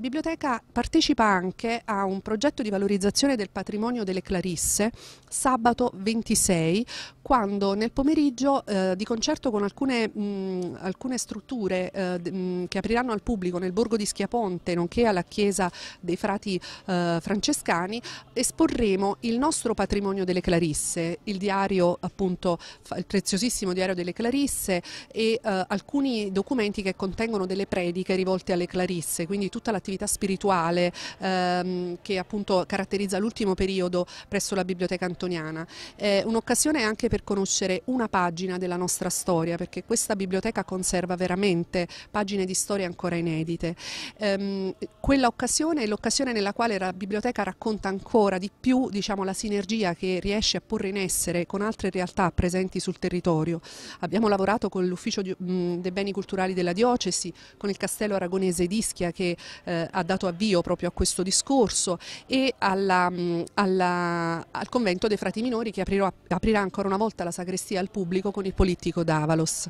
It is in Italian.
La biblioteca partecipa anche a un progetto di valorizzazione del patrimonio delle Clarisse sabato 26 quando nel pomeriggio eh, di concerto con alcune, mh, alcune strutture eh, mh, che apriranno al pubblico nel borgo di Schiaponte nonché alla chiesa dei frati eh, francescani esporremo il nostro patrimonio delle Clarisse, il diario appunto, il preziosissimo diario delle Clarisse e eh, alcuni documenti che contengono delle prediche rivolte alle Clarisse, quindi tutta la attività spirituale ehm, che appunto caratterizza l'ultimo periodo presso la Biblioteca Antoniana. Eh, Un'occasione anche per conoscere una pagina della nostra storia, perché questa biblioteca conserva veramente pagine di storia ancora inedite. Ehm, quella occasione è l'occasione nella quale la biblioteca racconta ancora di più diciamo, la sinergia che riesce a porre in essere con altre realtà presenti sul territorio. Abbiamo lavorato con l'Ufficio dei Beni Culturali della Diocesi, con il Castello Aragonese d'Ischia che eh, eh, ha dato avvio proprio a questo discorso e alla, mh, mm, alla, al convento dei frati minori che aprirò, aprirà ancora una volta la sagrestia al pubblico con il politico Davalos.